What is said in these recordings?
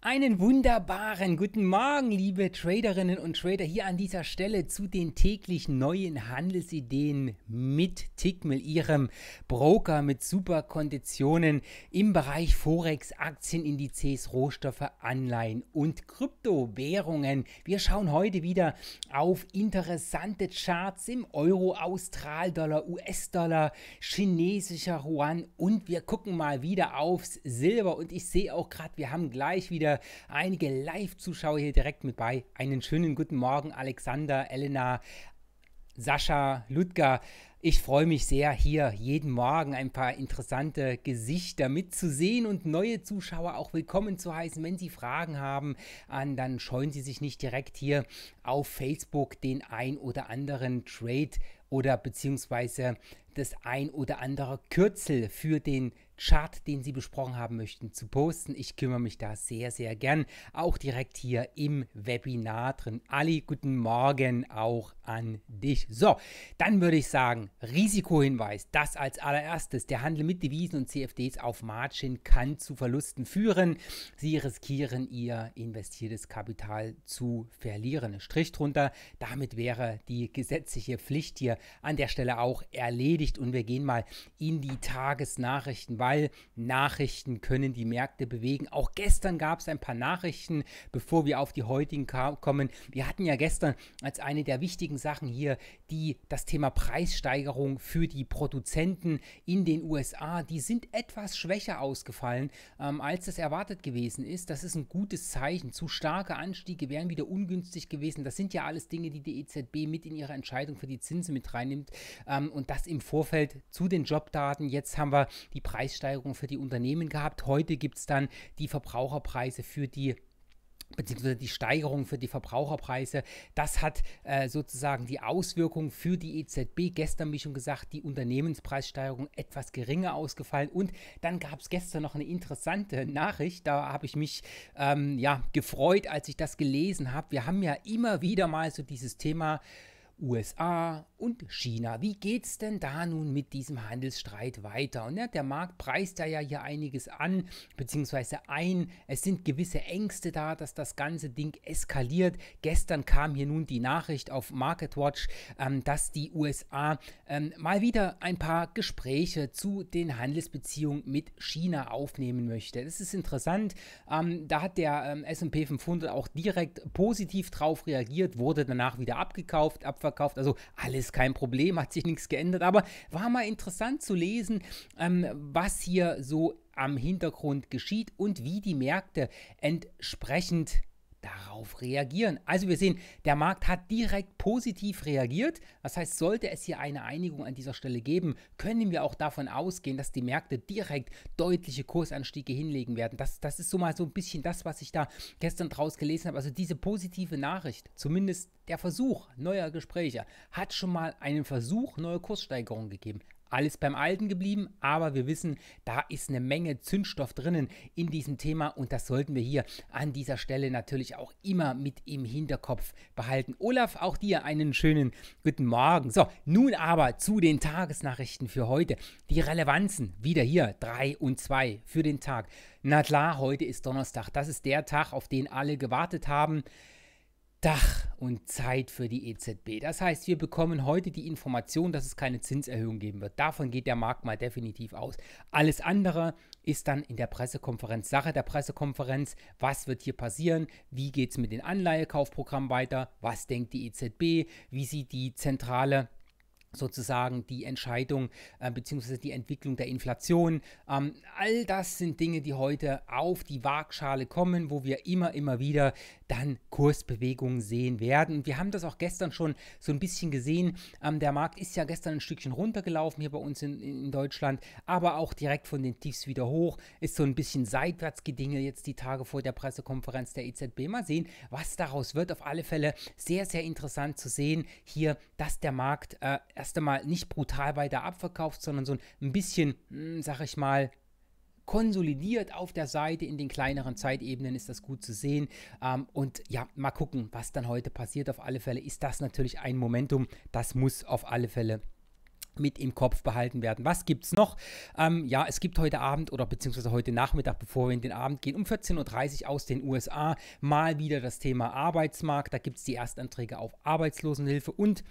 Einen wunderbaren guten Morgen, liebe Traderinnen und Trader, hier an dieser Stelle zu den täglich neuen Handelsideen mit Tickmill, Ihrem Broker mit super Konditionen im Bereich Forex, Aktien, Indizes, Rohstoffe, Anleihen und Kryptowährungen. Wir schauen heute wieder auf interessante Charts im Euro, Austral-Dollar, US-Dollar, chinesischer Yuan und wir gucken mal wieder aufs Silber und ich sehe auch gerade, wir haben gleich wieder einige Live-Zuschauer hier direkt mit bei. Einen schönen guten Morgen, Alexander, Elena, Sascha, Ludger. Ich freue mich sehr, hier jeden Morgen ein paar interessante Gesichter mitzusehen und neue Zuschauer auch willkommen zu heißen. Wenn Sie Fragen haben, ah, dann scheuen Sie sich nicht direkt hier auf Facebook den ein oder anderen Trade oder beziehungsweise das ein oder andere Kürzel für den Chart, den Sie besprochen haben möchten, zu posten. Ich kümmere mich da sehr, sehr gern. Auch direkt hier im Webinar drin. Ali, guten Morgen auch an dich. So, dann würde ich sagen, Risikohinweis, das als allererstes. Der Handel mit Devisen und CFDs auf Margin kann zu Verlusten führen. Sie riskieren ihr investiertes Kapital zu verlieren. Strich drunter, damit wäre die gesetzliche Pflicht hier an der Stelle auch erledigt. Und wir gehen mal in die Tagesnachrichten weiter weil Nachrichten können die Märkte bewegen. Auch gestern gab es ein paar Nachrichten, bevor wir auf die heutigen kommen. Wir hatten ja gestern als eine der wichtigen Sachen hier die, das Thema Preissteigerung für die Produzenten in den USA. Die sind etwas schwächer ausgefallen, ähm, als es erwartet gewesen ist. Das ist ein gutes Zeichen. Zu starke Anstiege wären wieder ungünstig gewesen. Das sind ja alles Dinge, die die EZB mit in ihre Entscheidung für die Zinsen mit reinnimmt. Ähm, und das im Vorfeld zu den Jobdaten. Jetzt haben wir die Preissteigerung Preissteigerungen für die Unternehmen gehabt. Heute gibt es dann die Verbraucherpreise für die beziehungsweise die Steigerung für die Verbraucherpreise, das hat äh, sozusagen die Auswirkung für die EZB. Gestern, wie schon gesagt, die Unternehmenspreissteigerung etwas geringer ausgefallen. Und dann gab es gestern noch eine interessante Nachricht, da habe ich mich ähm, ja, gefreut, als ich das gelesen habe. Wir haben ja immer wieder mal so dieses Thema, USA und China. Wie geht es denn da nun mit diesem Handelsstreit weiter? Und ja, der Markt preist ja hier einiges an, beziehungsweise ein. Es sind gewisse Ängste da, dass das ganze Ding eskaliert. Gestern kam hier nun die Nachricht auf MarketWatch, ähm, dass die USA ähm, mal wieder ein paar Gespräche zu den Handelsbeziehungen mit China aufnehmen möchte. Das ist interessant. Ähm, da hat der ähm, SP 500 auch direkt positiv drauf reagiert, wurde danach wieder abgekauft, abverkauft verkauft. Also alles kein Problem, hat sich nichts geändert. Aber war mal interessant zu lesen, ähm, was hier so am Hintergrund geschieht und wie die Märkte entsprechend darauf reagieren. Also wir sehen, der Markt hat direkt positiv reagiert. Das heißt, sollte es hier eine Einigung an dieser Stelle geben, können wir auch davon ausgehen, dass die Märkte direkt deutliche Kursanstiege hinlegen werden. Das, das ist so mal so ein bisschen das, was ich da gestern draus gelesen habe. Also diese positive Nachricht, zumindest der Versuch neuer Gespräche, hat schon mal einen Versuch neuer Kurssteigerung gegeben alles beim Alten geblieben, aber wir wissen, da ist eine Menge Zündstoff drinnen in diesem Thema und das sollten wir hier an dieser Stelle natürlich auch immer mit im Hinterkopf behalten. Olaf, auch dir einen schönen guten Morgen. So, nun aber zu den Tagesnachrichten für heute. Die Relevanzen wieder hier, 3 und 2 für den Tag. Na klar, heute ist Donnerstag. Das ist der Tag, auf den alle gewartet haben. Dach und Zeit für die EZB. Das heißt, wir bekommen heute die Information, dass es keine Zinserhöhung geben wird. Davon geht der Markt mal definitiv aus. Alles andere ist dann in der Pressekonferenz Sache der Pressekonferenz. Was wird hier passieren? Wie geht es mit dem Anleihekaufprogramm weiter? Was denkt die EZB? Wie sieht die zentrale sozusagen die Entscheidung äh, bzw. die Entwicklung der Inflation. Ähm, all das sind Dinge, die heute auf die Waagschale kommen, wo wir immer, immer wieder dann Kursbewegungen sehen werden. wir haben das auch gestern schon so ein bisschen gesehen. Ähm, der Markt ist ja gestern ein Stückchen runtergelaufen hier bei uns in, in Deutschland, aber auch direkt von den Tiefs wieder hoch. Ist so ein bisschen seitwärts gedingelt jetzt die Tage vor der Pressekonferenz der EZB. Mal sehen, was daraus wird. Auf alle Fälle sehr, sehr interessant zu sehen hier, dass der Markt äh, erst einmal nicht brutal weiter abverkauft, sondern so ein bisschen, hm, sag ich mal, konsolidiert auf der Seite. In den kleineren Zeitebenen ist das gut zu sehen. Ähm, und ja, mal gucken, was dann heute passiert. Auf alle Fälle ist das natürlich ein Momentum. Das muss auf alle Fälle mit im Kopf behalten werden. Was gibt es noch? Ähm, ja, es gibt heute Abend oder beziehungsweise heute Nachmittag, bevor wir in den Abend gehen, um 14.30 Uhr aus den USA mal wieder das Thema Arbeitsmarkt. Da gibt es die Erstanträge auf Arbeitslosenhilfe und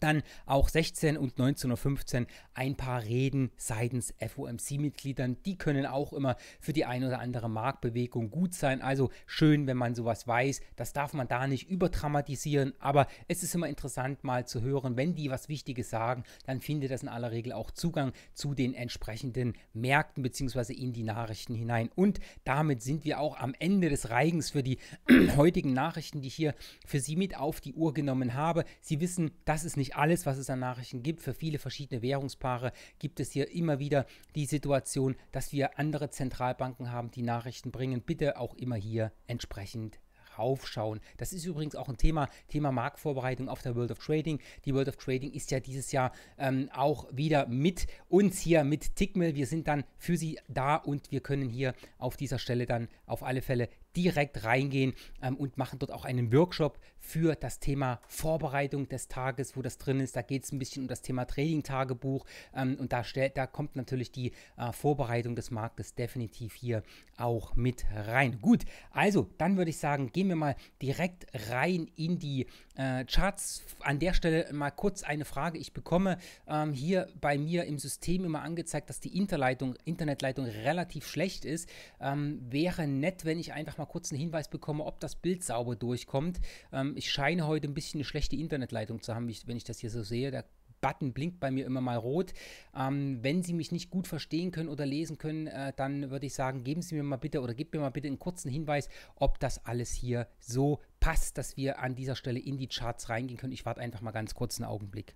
dann auch 16 und 19.15 Uhr ein paar Reden seitens FOMC-Mitgliedern. Die können auch immer für die ein oder andere Marktbewegung gut sein. Also schön, wenn man sowas weiß. Das darf man da nicht überdramatisieren. Aber es ist immer interessant mal zu hören, wenn die was Wichtiges sagen, dann findet das in aller Regel auch Zugang zu den entsprechenden Märkten bzw. in die Nachrichten hinein. Und damit sind wir auch am Ende des Reigens für die heutigen Nachrichten, die ich hier für Sie mit auf die Uhr genommen habe. Sie wissen, das ist nicht wirklich alles, was es an Nachrichten gibt, für viele verschiedene Währungspaare gibt es hier immer wieder die Situation, dass wir andere Zentralbanken haben, die Nachrichten bringen. Bitte auch immer hier entsprechend raufschauen. Das ist übrigens auch ein Thema, Thema Marktvorbereitung auf der World of Trading. Die World of Trading ist ja dieses Jahr ähm, auch wieder mit uns hier, mit Tickmill. Wir sind dann für Sie da und wir können hier auf dieser Stelle dann auf alle Fälle direkt reingehen ähm, und machen dort auch einen Workshop für das Thema Vorbereitung des Tages, wo das drin ist. Da geht es ein bisschen um das Thema Trading-Tagebuch ähm, und da, da, kommt natürlich die äh, Vorbereitung des Marktes definitiv hier auch mit rein. Gut, also dann würde ich sagen, gehen wir mal direkt rein in die äh, Charts. An der Stelle mal kurz eine Frage. Ich bekomme ähm, hier bei mir im System immer angezeigt, dass die Interleitung, Internetleitung relativ schlecht ist. Ähm, wäre nett, wenn ich einfach mal mal kurz einen Hinweis bekomme, ob das Bild sauber durchkommt. Ähm, ich scheine heute ein bisschen eine schlechte Internetleitung zu haben, wenn ich das hier so sehe. Der Button blinkt bei mir immer mal rot. Ähm, wenn Sie mich nicht gut verstehen können oder lesen können, äh, dann würde ich sagen, geben Sie mir mal bitte oder gebt mir mal bitte einen kurzen Hinweis, ob das alles hier so passt, dass wir an dieser Stelle in die Charts reingehen können. Ich warte einfach mal ganz kurz einen Augenblick.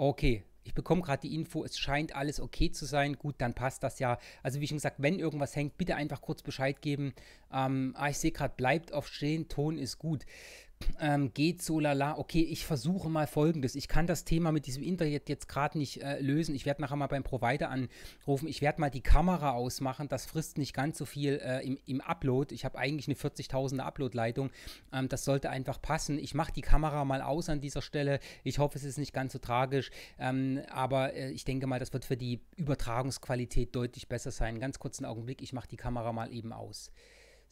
okay, ich bekomme gerade die Info, es scheint alles okay zu sein, gut, dann passt das ja. Also wie schon gesagt, wenn irgendwas hängt, bitte einfach kurz Bescheid geben. Ähm, ah, ich sehe gerade, bleibt oft stehen, Ton ist gut ähm, geht so lala, okay, ich versuche mal folgendes. Ich kann das Thema mit diesem Internet jetzt gerade nicht äh, lösen. Ich werde nachher mal beim Provider anrufen. Ich werde mal die Kamera ausmachen. Das frisst nicht ganz so viel äh, im, im, Upload. Ich habe eigentlich eine 40.000er Upload-Leitung. Ähm, das sollte einfach passen. Ich mache die Kamera mal aus an dieser Stelle. Ich hoffe, es ist nicht ganz so tragisch. Ähm, aber äh, ich denke mal, das wird für die Übertragungsqualität deutlich besser sein. Ganz kurzen Augenblick. Ich mache die Kamera mal eben aus.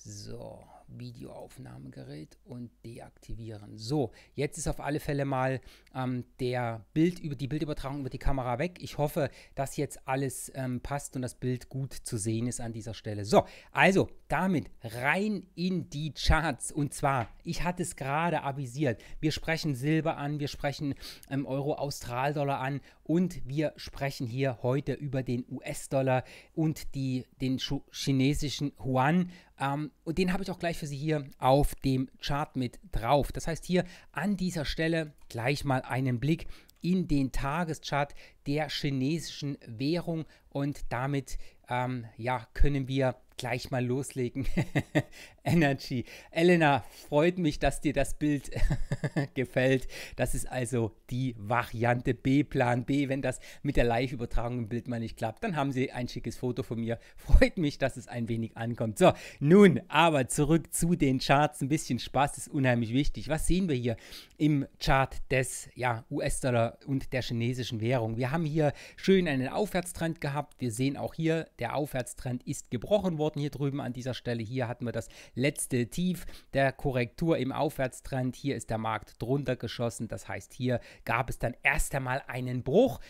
So, Videoaufnahmegerät und deaktivieren. So, jetzt ist auf alle Fälle mal ähm, der Bild über die Bildübertragung über die Kamera weg. Ich hoffe, dass jetzt alles ähm, passt und das Bild gut zu sehen ist an dieser Stelle. So, also damit rein in die Charts. Und zwar, ich hatte es gerade avisiert. Wir sprechen Silber an, wir sprechen ähm, Euro, dollar an und wir sprechen hier heute über den US-Dollar und die, den chinesischen Yuan. Ähm, und den habe ich auch gleich für Sie hier auf dem Chart mit drauf. Das heißt hier an dieser Stelle gleich mal einen Blick in den Tageschart der chinesischen Währung und damit ähm, ja, können wir gleich mal loslegen. Energy. Elena, freut mich, dass dir das Bild gefällt. Das ist also die Variante B, Plan B. Wenn das mit der Live-Übertragung im Bild mal nicht klappt, dann haben sie ein schickes Foto von mir. Freut mich, dass es ein wenig ankommt. So, nun aber zurück zu den Charts. Ein bisschen Spaß ist unheimlich wichtig. Was sehen wir hier im Chart des ja, US-Dollar und der chinesischen Währung? Wir haben hier schön einen Aufwärtstrend gehabt. Wir sehen auch hier, der Aufwärtstrend ist gebrochen worden hier drüben an dieser Stelle. Hier hatten wir das letzte Tief der Korrektur im Aufwärtstrend. Hier ist der Markt drunter geschossen. Das heißt, hier gab es dann erst einmal einen Bruch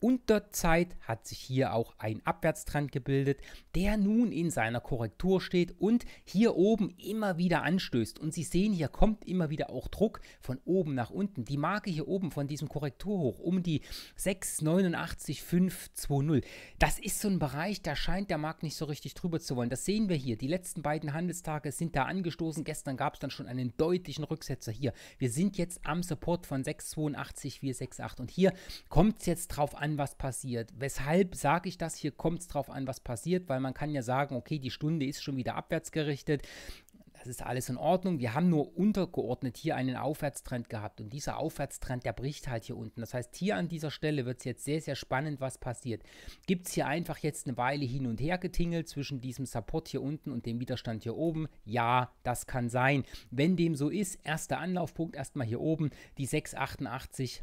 unter Zeit hat sich hier auch ein Abwärtstrend gebildet, der nun in seiner Korrektur steht und hier oben immer wieder anstößt. Und Sie sehen, hier kommt immer wieder auch Druck von oben nach unten. Die Marke hier oben von diesem Korrekturhoch um die 6,89520. Das ist so ein Bereich, da scheint der Markt nicht so richtig drüber zu wollen. Das sehen wir hier. Die letzten beiden Handelstage sind da angestoßen. Gestern gab es dann schon einen deutlichen Rücksetzer hier. Wir sind jetzt am Support von 682,468 und hier kommt es jetzt drauf an, an, was passiert. Weshalb sage ich das? Hier kommt es drauf an, was passiert, weil man kann ja sagen, okay, die Stunde ist schon wieder abwärts gerichtet. Das ist alles in Ordnung. Wir haben nur untergeordnet hier einen Aufwärtstrend gehabt und dieser Aufwärtstrend, der bricht halt hier unten. Das heißt, hier an dieser Stelle wird es jetzt sehr, sehr spannend, was passiert. Gibt es hier einfach jetzt eine Weile hin und her getingelt zwischen diesem Support hier unten und dem Widerstand hier oben? Ja, das kann sein. Wenn dem so ist, erster Anlaufpunkt erstmal hier oben, die 688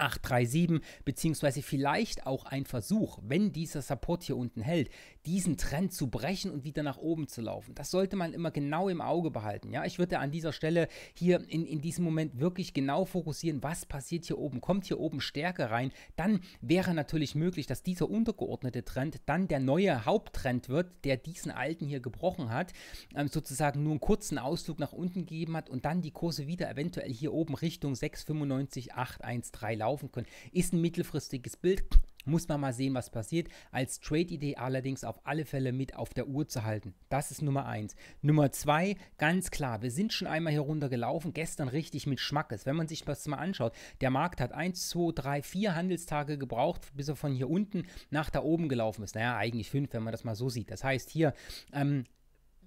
837, beziehungsweise vielleicht auch ein Versuch, wenn dieser Support hier unten hält, diesen Trend zu brechen und wieder nach oben zu laufen. Das sollte man immer genau im Auge behalten. Ja, ich würde an dieser Stelle hier in, in diesem Moment wirklich genau fokussieren, was passiert hier oben. Kommt hier oben Stärke rein, dann wäre natürlich möglich, dass dieser untergeordnete Trend dann der neue Haupttrend wird, der diesen alten hier gebrochen hat, ähm, sozusagen nur einen kurzen Ausflug nach unten gegeben hat und dann die Kurse wieder eventuell hier oben Richtung 695, 813 laufen laufen können. Ist ein mittelfristiges Bild, muss man mal sehen, was passiert. Als Trade-Idee allerdings auf alle Fälle mit auf der Uhr zu halten. Das ist Nummer 1. Nummer 2, ganz klar, wir sind schon einmal hier runtergelaufen, gestern richtig mit Schmackes. Wenn man sich das mal anschaut, der Markt hat 1, 2, 3, 4 Handelstage gebraucht, bis er von hier unten nach da oben gelaufen ist. Naja, eigentlich 5, wenn man das mal so sieht. Das heißt hier, ähm,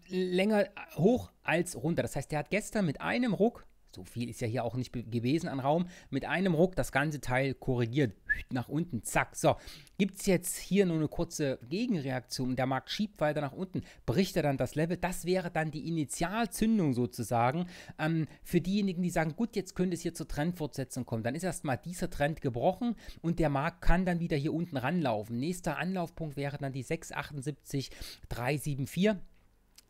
länger hoch als runter. Das heißt, der hat gestern mit einem Ruck so viel ist ja hier auch nicht gewesen an Raum, mit einem Ruck das ganze Teil korrigiert, nach unten, zack. So, gibt es jetzt hier nur eine kurze Gegenreaktion, der Markt schiebt weiter nach unten, bricht er dann das Level, das wäre dann die Initialzündung sozusagen ähm, für diejenigen, die sagen, gut, jetzt könnte es hier zur Trendfortsetzung kommen, dann ist erstmal dieser Trend gebrochen und der Markt kann dann wieder hier unten ranlaufen. Nächster Anlaufpunkt wäre dann die 678, 374.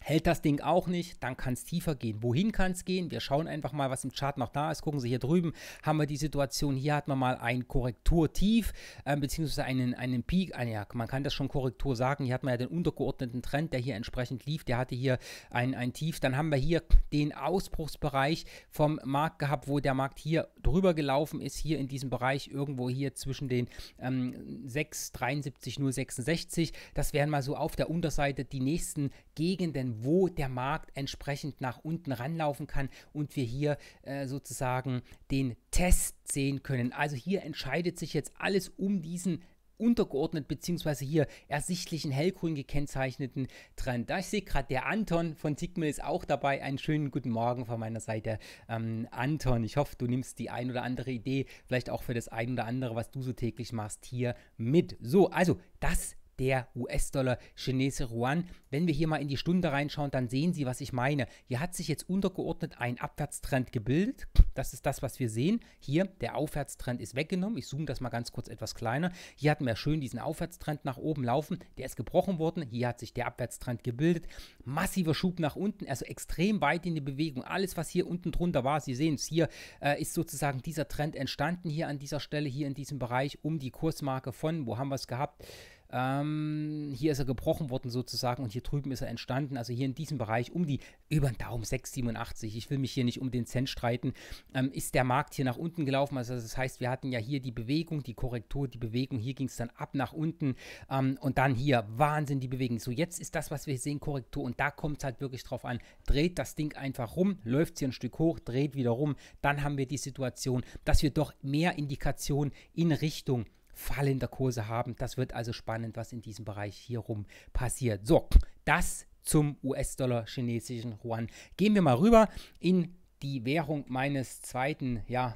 Hält das Ding auch nicht, dann kann es tiefer gehen. Wohin kann es gehen? Wir schauen einfach mal, was im Chart noch da ist. Gucken Sie hier drüben, haben wir die Situation, hier hat man mal ein Korrekturtief, äh, beziehungsweise einen, einen Peak, äh, ja, man kann das schon Korrektur sagen, hier hat man ja den untergeordneten Trend, der hier entsprechend lief, der hatte hier ein, ein Tief. Dann haben wir hier den Ausbruchsbereich vom Markt gehabt, wo der Markt hier drüber gelaufen ist, hier in diesem Bereich, irgendwo hier zwischen den ähm, 6, 73, 066. Das wären mal so auf der Unterseite die nächsten Gegenden, können, wo der Markt entsprechend nach unten ranlaufen kann und wir hier äh, sozusagen den Test sehen können. Also hier entscheidet sich jetzt alles um diesen untergeordnet bzw. hier ersichtlichen hellgrün gekennzeichneten Trend. Da ich sehe gerade, der Anton von Tickmill ist auch dabei. Einen schönen guten Morgen von meiner Seite, ähm, Anton. Ich hoffe, du nimmst die ein oder andere Idee, vielleicht auch für das ein oder andere, was du so täglich machst, hier mit. So, also das der US-Dollar, Chinese Yuan. Wenn wir hier mal in die Stunde reinschauen, dann sehen Sie, was ich meine. Hier hat sich jetzt untergeordnet ein Abwärtstrend gebildet. Das ist das, was wir sehen. Hier, der Aufwärtstrend ist weggenommen. Ich zoome das mal ganz kurz etwas kleiner. Hier hatten wir schön diesen Aufwärtstrend nach oben laufen. Der ist gebrochen worden. Hier hat sich der Abwärtstrend gebildet. Massiver Schub nach unten, also extrem weit in die Bewegung. Alles, was hier unten drunter war, Sie sehen es hier, äh, ist sozusagen dieser Trend entstanden hier an dieser Stelle, hier in diesem Bereich um die Kursmarke von, wo haben wir es gehabt? Ähm, hier ist er gebrochen worden sozusagen und hier drüben ist er entstanden. Also hier in diesem Bereich um die über den Daumen 6,87. Ich will mich hier nicht um den Cent streiten. Ähm, ist der Markt hier nach unten gelaufen? Also das heißt, wir hatten ja hier die Bewegung, die Korrektur, die Bewegung. Hier ging es dann ab nach unten ähm, und dann hier Wahnsinn die Bewegung. So jetzt ist das, was wir sehen, Korrektur und da kommt es halt wirklich drauf an. Dreht das Ding einfach rum, läuft hier ein Stück hoch, dreht wieder rum. Dann haben wir die Situation, dass wir doch mehr Indikationen in Richtung fallender Kurse haben. Das wird also spannend, was in diesem Bereich hier rum passiert. So, das zum US-Dollar chinesischen Yuan. Gehen wir mal rüber in die Währung meines zweiten, ja,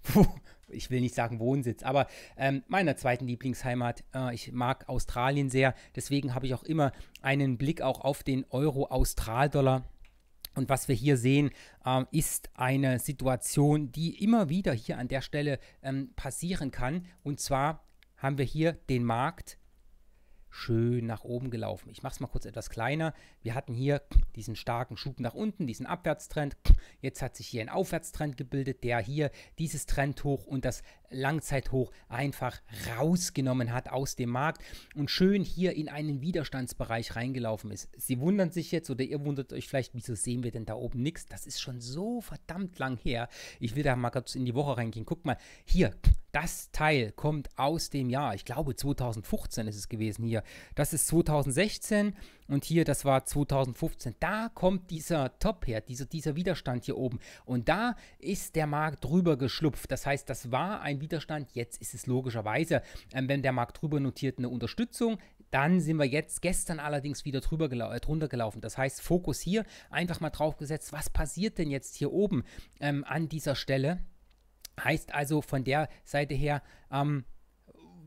ich will nicht sagen Wohnsitz, aber ähm, meiner zweiten Lieblingsheimat. Äh, ich mag Australien sehr, deswegen habe ich auch immer einen Blick auch auf den Euro-Austral-Dollar. Und was wir hier sehen, ähm, ist eine Situation, die immer wieder hier an der Stelle ähm, passieren kann. Und zwar haben wir hier den Markt schön nach oben gelaufen. Ich mache es mal kurz etwas kleiner. Wir hatten hier diesen starken Schub nach unten, diesen Abwärtstrend. Jetzt hat sich hier ein Aufwärtstrend gebildet, der hier dieses Trend hoch und das Langzeithoch einfach rausgenommen hat aus dem Markt und schön hier in einen Widerstandsbereich reingelaufen ist. Sie wundern sich jetzt oder ihr wundert euch vielleicht, wieso sehen wir denn da oben nichts? Das ist schon so verdammt lang her. Ich will da mal kurz in die Woche reingehen. Guck mal, hier, das Teil kommt aus dem Jahr, ich glaube 2015 ist es gewesen hier. Das ist 2016 und hier, das war 2015. Da kommt dieser Top her, dieser, dieser Widerstand hier oben. Und da ist der Markt drüber geschlupft. Das heißt, das war ein Widerstand. Jetzt ist es logischerweise, ähm, wenn der Markt drüber notiert, eine Unterstützung. Dann sind wir jetzt gestern allerdings wieder drüber äh, drunter gelaufen. Das heißt, Fokus hier einfach mal drauf gesetzt, was passiert denn jetzt hier oben ähm, an dieser Stelle? Heißt also von der Seite her, ähm,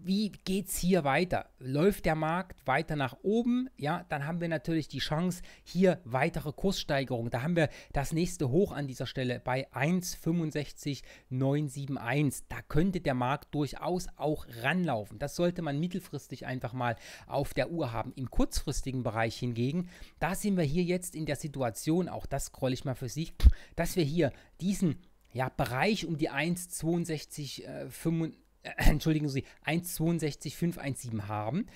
wie geht es hier weiter? Läuft der Markt weiter nach oben? Ja, dann haben wir natürlich die Chance hier weitere Kurssteigerungen. Da haben wir das nächste Hoch an dieser Stelle bei 1,65971. Da könnte der Markt durchaus auch ranlaufen. Das sollte man mittelfristig einfach mal auf der Uhr haben. Im kurzfristigen Bereich hingegen, da sind wir hier jetzt in der Situation, auch das scrolle ich mal für Sie, dass wir hier diesen ja, Bereich um die 1,62 äh, entschuldigen Sie, 1,62517 haben.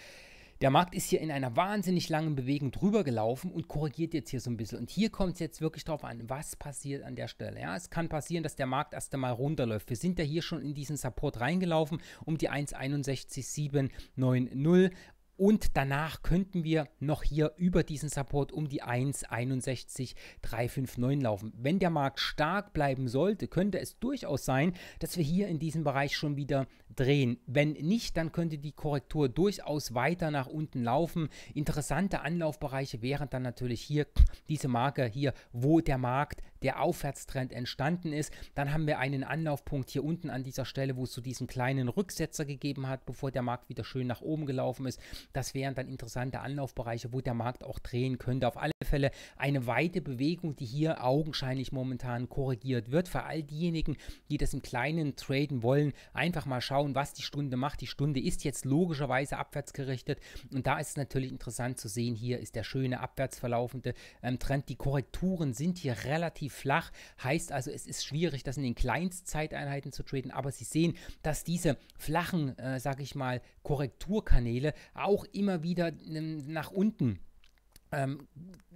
Der Markt ist hier in einer wahnsinnig langen Bewegung drüber gelaufen und korrigiert jetzt hier so ein bisschen. Und hier kommt es jetzt wirklich drauf an, was passiert an der Stelle. Ja, es kann passieren, dass der Markt erst einmal runterläuft. Wir sind ja hier schon in diesen Support reingelaufen um die 1,61790 und danach könnten wir noch hier über diesen Support um die 1,61,359 laufen. Wenn der Markt stark bleiben sollte, könnte es durchaus sein, dass wir hier in diesem Bereich schon wieder drehen. Wenn nicht, dann könnte die Korrektur durchaus weiter nach unten laufen. Interessante Anlaufbereiche wären dann natürlich hier diese Marke hier, wo der Markt der Aufwärtstrend entstanden ist. Dann haben wir einen Anlaufpunkt hier unten an dieser Stelle, wo es zu so diesen kleinen Rücksetzer gegeben hat, bevor der Markt wieder schön nach oben gelaufen ist. Das wären dann interessante Anlaufbereiche, wo der Markt auch drehen könnte. Auf alle Fälle eine weite Bewegung, die hier augenscheinlich momentan korrigiert wird. Für all diejenigen, die das im Kleinen traden wollen, einfach mal schauen, was die Stunde macht. Die Stunde ist jetzt logischerweise abwärts gerichtet und da ist es natürlich interessant zu sehen, hier ist der schöne abwärts verlaufende ähm, Trend. Die Korrekturen sind hier relativ flach, heißt also, es ist schwierig, das in den Kleinstzeiteinheiten zu traden, aber Sie sehen, dass diese flachen, äh, sage ich mal, Korrekturkanäle auch auch immer wieder ähm, nach unten ähm,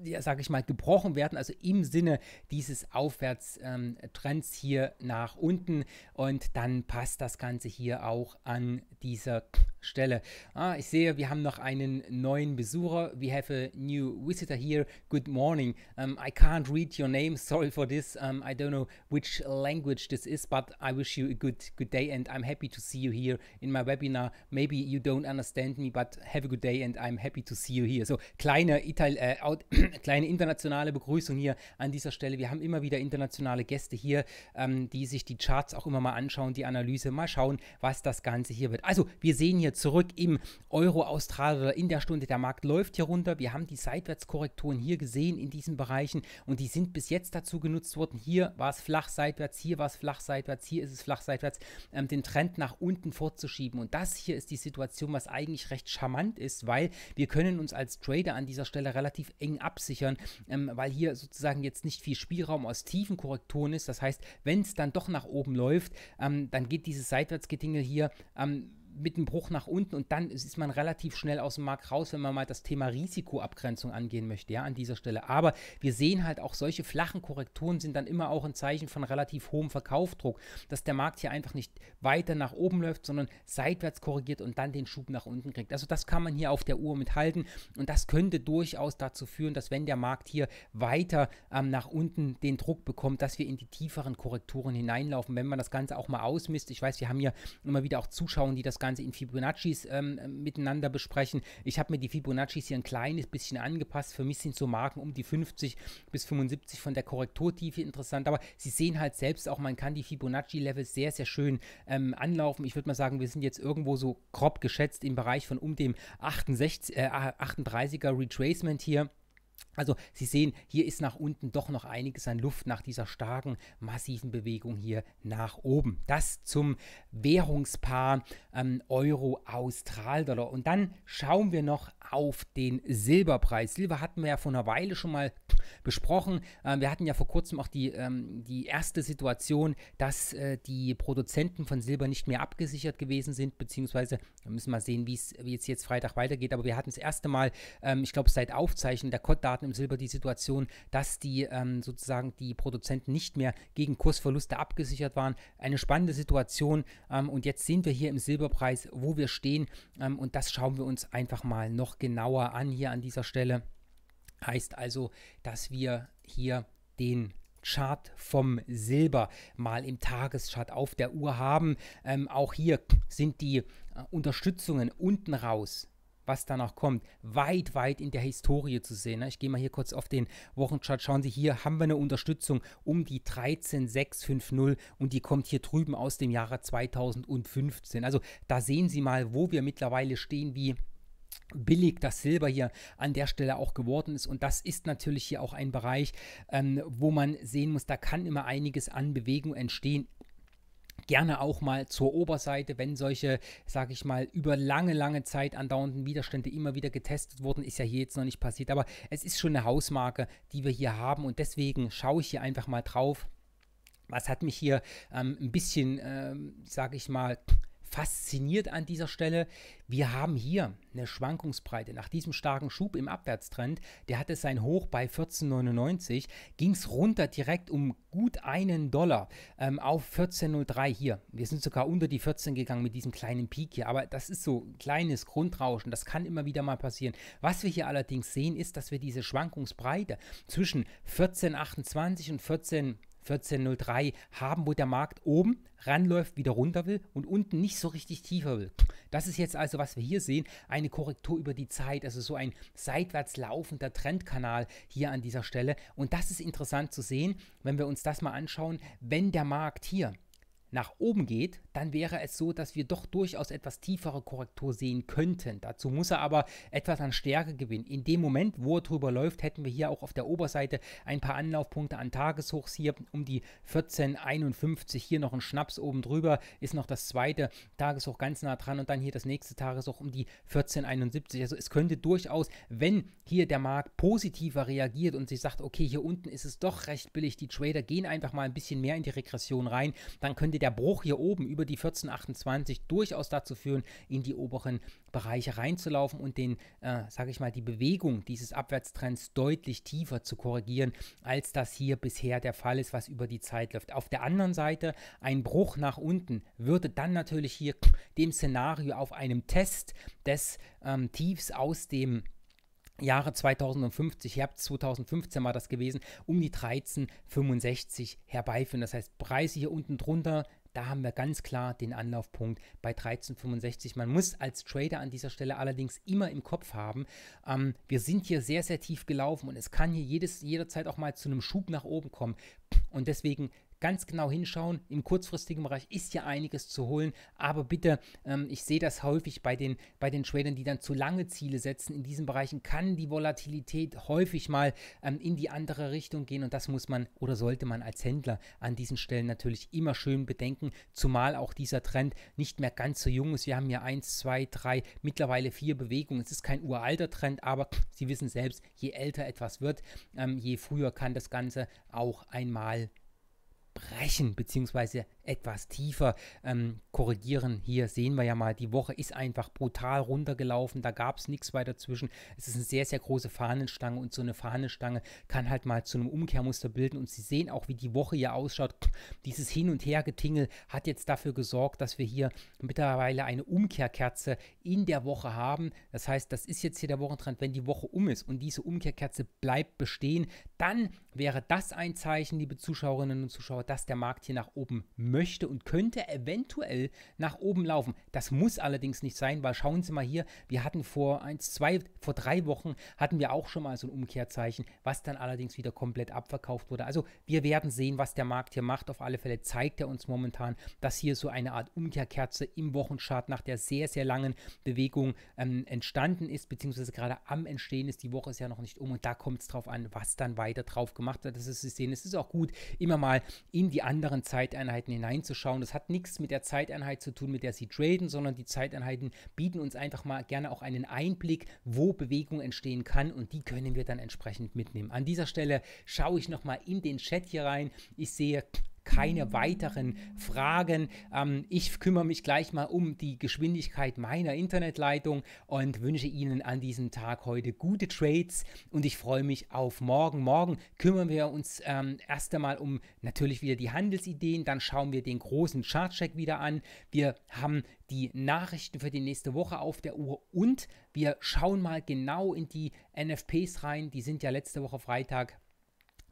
ja, sage ich mal, gebrochen werden, also im Sinne dieses Aufwärtstrends ähm, hier nach unten. Und dann passt das Ganze hier auch an dieser Stelle. Ah, ich sehe, wir haben noch einen neuen Besucher. We have a new visitor here. Good morning. Um, I can't read your name. Sorry for this. Um, I don't know which language this is, but I wish you a good good day and I'm happy to see you here in my webinar. Maybe you don't understand me, but have a good day and I'm happy to see you here. So kleine, Ital äh, kleine internationale Begrüßung hier an dieser Stelle. Wir haben immer wieder internationale Gäste hier, ähm, die sich die Charts auch immer mal anschauen, die Analyse, mal schauen, was das Ganze hier wird. Also wir sehen hier zurück im euro austral oder in der Stunde. Der Markt läuft hier runter. Wir haben die Seitwärtskorrekturen hier gesehen in diesen Bereichen und die sind bis jetzt dazu genutzt worden. Hier war es flach seitwärts, hier war es flach seitwärts, hier ist es flach seitwärts, ähm, den Trend nach unten fortzuschieben. Und das hier ist die Situation, was eigentlich recht charmant ist, weil wir können uns als Trader an dieser Stelle relativ eng absichern, ähm, weil hier sozusagen jetzt nicht viel Spielraum aus tiefen Korrekturen ist. Das heißt, wenn es dann doch nach oben läuft, ähm, dann geht dieses Seitwärtsgetingel hier ähm, mit einem Bruch nach unten und dann ist man relativ schnell aus dem Markt raus, wenn man mal das Thema Risikoabgrenzung angehen möchte, ja, an dieser Stelle. Aber wir sehen halt auch, solche flachen Korrekturen sind dann immer auch ein Zeichen von relativ hohem Verkaufdruck, dass der Markt hier einfach nicht weiter nach oben läuft, sondern seitwärts korrigiert und dann den Schub nach unten kriegt. Also das kann man hier auf der Uhr mithalten und das könnte durchaus dazu führen, dass wenn der Markt hier weiter ähm, nach unten den Druck bekommt, dass wir in die tieferen Korrekturen hineinlaufen, wenn man das Ganze auch mal ausmisst. Ich weiß, wir haben hier immer wieder auch Zuschauer, die das Ganze Ganze in Fibonaccis ähm, miteinander besprechen. Ich habe mir die Fibonaccis hier ein kleines bisschen angepasst. Für mich sind so Marken um die 50 bis 75 von der Korrekturtiefe interessant. Aber Sie sehen halt selbst auch, man kann die Fibonacci-Levels sehr, sehr schön ähm, anlaufen. Ich würde mal sagen, wir sind jetzt irgendwo so grob geschätzt im Bereich von um dem 68, äh, 38er Retracement hier. Also Sie sehen, hier ist nach unten doch noch einiges an Luft nach dieser starken, massiven Bewegung hier nach oben. Das zum Währungspaar ähm, euro dollar Und dann schauen wir noch auf den Silberpreis. Silber hatten wir ja vor einer Weile schon mal besprochen. Ähm, wir hatten ja vor kurzem auch die, ähm, die erste Situation, dass äh, die Produzenten von Silber nicht mehr abgesichert gewesen sind, beziehungsweise wir müssen mal sehen, wie es jetzt, Freitag weitergeht. Aber wir hatten das erste Mal, ähm, ich glaube, seit Aufzeichnen, der konnte Staaten im Silber die Situation, dass die ähm, sozusagen die Produzenten nicht mehr gegen Kursverluste abgesichert waren. Eine spannende Situation ähm, und jetzt sehen wir hier im Silberpreis, wo wir stehen ähm, und das schauen wir uns einfach mal noch genauer an hier an dieser Stelle. Heißt also, dass wir hier den Chart vom Silber mal im Tageschart auf der Uhr haben. Ähm, auch hier sind die äh, Unterstützungen unten raus was danach kommt, weit, weit in der Historie zu sehen. Ne? Ich gehe mal hier kurz auf den Wochenchart. Schauen Sie, hier haben wir eine Unterstützung um die 13650 und die kommt hier drüben aus dem Jahre 2015. Also da sehen Sie mal, wo wir mittlerweile stehen, wie billig das Silber hier an der Stelle auch geworden ist. Und das ist natürlich hier auch ein Bereich, ähm, wo man sehen muss, da kann immer einiges an Bewegung entstehen gerne auch mal zur Oberseite, wenn solche, sage ich mal, über lange, lange Zeit andauernden Widerstände immer wieder getestet wurden, ist ja hier jetzt noch nicht passiert, aber es ist schon eine Hausmarke, die wir hier haben und deswegen schaue ich hier einfach mal drauf. Was hat mich hier ähm, ein bisschen, ähm, sage ich mal, fasziniert an dieser Stelle. Wir haben hier eine Schwankungsbreite. Nach diesem starken Schub im Abwärtstrend, der hatte sein Hoch bei 14,99, ging es runter direkt um gut einen Dollar ähm, auf 14,03 hier. Wir sind sogar unter die 14 gegangen mit diesem kleinen Peak hier, aber das ist so ein kleines Grundrauschen, das kann immer wieder mal passieren. Was wir hier allerdings sehen, ist, dass wir diese Schwankungsbreite zwischen 14,28 und 14 1403 haben, wo der Markt oben ranläuft, wieder runter will und unten nicht so richtig tiefer will. Das ist jetzt also, was wir hier sehen, eine Korrektur über die Zeit, also so ein seitwärts laufender Trendkanal hier an dieser Stelle. Und das ist interessant zu sehen, wenn wir uns das mal anschauen, wenn der Markt hier nach oben geht, dann wäre es so, dass wir doch durchaus etwas tiefere Korrektur sehen könnten. Dazu muss er aber etwas an Stärke gewinnen. In dem Moment, wo er drüber läuft, hätten wir hier auch auf der Oberseite ein paar Anlaufpunkte an Tageshochs hier um die 14,51. Hier noch ein Schnaps oben drüber ist noch das zweite Tageshoch ganz nah dran und dann hier das nächste Tageshoch um die 14,71. Also es könnte durchaus, wenn hier der Markt positiver reagiert und sich sagt, okay, hier unten ist es doch recht billig, die Trader gehen einfach mal ein bisschen mehr in die Regression rein, dann könnte könnte der Bruch hier oben über die 1428 durchaus dazu führen, in die oberen Bereiche reinzulaufen und den, äh, sage ich mal, die Bewegung dieses Abwärtstrends deutlich tiefer zu korrigieren, als das hier bisher der Fall ist, was über die Zeit läuft. Auf der anderen Seite, ein Bruch nach unten würde dann natürlich hier dem Szenario auf einem Test des ähm, Tiefs aus dem Jahre 2050, Herbst 2015 war das gewesen, um die 1365 herbeiführen. Das heißt, Preise hier unten drunter, da haben wir ganz klar den Anlaufpunkt bei 1365. Man muss als Trader an dieser Stelle allerdings immer im Kopf haben, ähm, wir sind hier sehr, sehr tief gelaufen und es kann hier jedes, jederzeit auch mal zu einem Schub nach oben kommen. Und deswegen ganz genau hinschauen. Im kurzfristigen Bereich ist ja einiges zu holen, aber bitte, ähm, ich sehe das häufig bei den, bei den Tradern, die dann zu lange Ziele setzen. In diesen Bereichen kann die Volatilität häufig mal ähm, in die andere Richtung gehen und das muss man oder sollte man als Händler an diesen Stellen natürlich immer schön bedenken, zumal auch dieser Trend nicht mehr ganz so jung ist. Wir haben ja 1, 2, 3, mittlerweile vier Bewegungen. Es ist kein uralter Trend, aber Sie wissen selbst, je älter etwas wird, ähm, je früher kann das Ganze auch einmal brechen, beziehungsweise etwas tiefer ähm, korrigieren. Hier sehen wir ja mal, die Woche ist einfach brutal runtergelaufen, da gab es nichts weiter zwischen. Es ist eine sehr, sehr große Fahnenstange und so eine Fahnenstange kann halt mal zu einem Umkehrmuster bilden und Sie sehen auch, wie die Woche hier ausschaut. Dieses Hin- und Hergetingel hat jetzt dafür gesorgt, dass wir hier mittlerweile eine Umkehrkerze in der Woche haben. Das heißt, das ist jetzt hier der Wochentrend, wenn die Woche um ist und diese Umkehrkerze bleibt bestehen, dann wäre das ein Zeichen, liebe Zuschauerinnen und Zuschauer, dass der Markt hier nach oben möchte möchte und könnte eventuell nach oben laufen. Das muss allerdings nicht sein, weil schauen Sie mal hier, wir hatten vor eins, zwei, vor drei Wochen hatten wir auch schon mal so ein Umkehrzeichen, was dann allerdings wieder komplett abverkauft wurde. Also wir werden sehen, was der Markt hier macht. Auf alle Fälle zeigt er uns momentan, dass hier so eine Art Umkehrkerze im Wochenchart nach der sehr, sehr langen Bewegung ähm, entstanden ist, beziehungsweise gerade am Entstehen ist. Die Woche ist ja noch nicht um und da kommt es drauf an, was dann weiter drauf gemacht wird. Das ist, Sie sehen, es ist auch gut, immer mal in die anderen Zeiteinheiten hinein hineinzuschauen. Das hat nichts mit der Zeiteinheit zu tun, mit der sie traden, sondern die Zeiteinheiten bieten uns einfach mal gerne auch einen Einblick, wo Bewegung entstehen kann und die können wir dann entsprechend mitnehmen. An dieser Stelle schaue ich nochmal in den Chat hier rein. Ich sehe, keine mhm. weiteren Fragen. Ähm, ich kümmere mich gleich mal um die Geschwindigkeit meiner Internetleitung und wünsche Ihnen an diesem Tag heute gute Trades und ich freue mich auf morgen. Morgen kümmern wir uns ähm, erst einmal um natürlich wieder die Handelsideen, dann schauen wir den großen Chartcheck wieder an. Wir haben die Nachrichten für die nächste Woche auf der Uhr und wir schauen mal genau in die NFPs rein. Die sind ja letzte Woche Freitag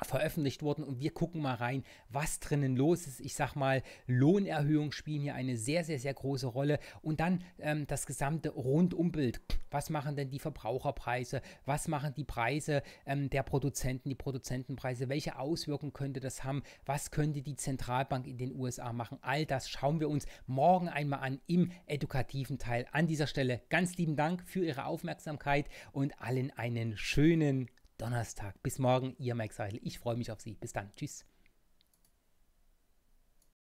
veröffentlicht wurden und wir gucken mal rein, was drinnen los ist. Ich sag mal, Lohnerhöhungen spielen hier eine sehr, sehr, sehr große Rolle und dann ähm, das gesamte Rundumbild. Was machen denn die Verbraucherpreise? Was machen die Preise ähm, der Produzenten, die Produzentenpreise? Welche Auswirkungen könnte das haben? Was könnte die Zentralbank in den USA machen? All das schauen wir uns morgen einmal an im edukativen Teil. An dieser Stelle ganz lieben Dank für Ihre Aufmerksamkeit und allen einen schönen Donnerstag. Bis morgen, Ihr Max Heidel. Ich freue mich auf Sie. Bis dann. Tschüss.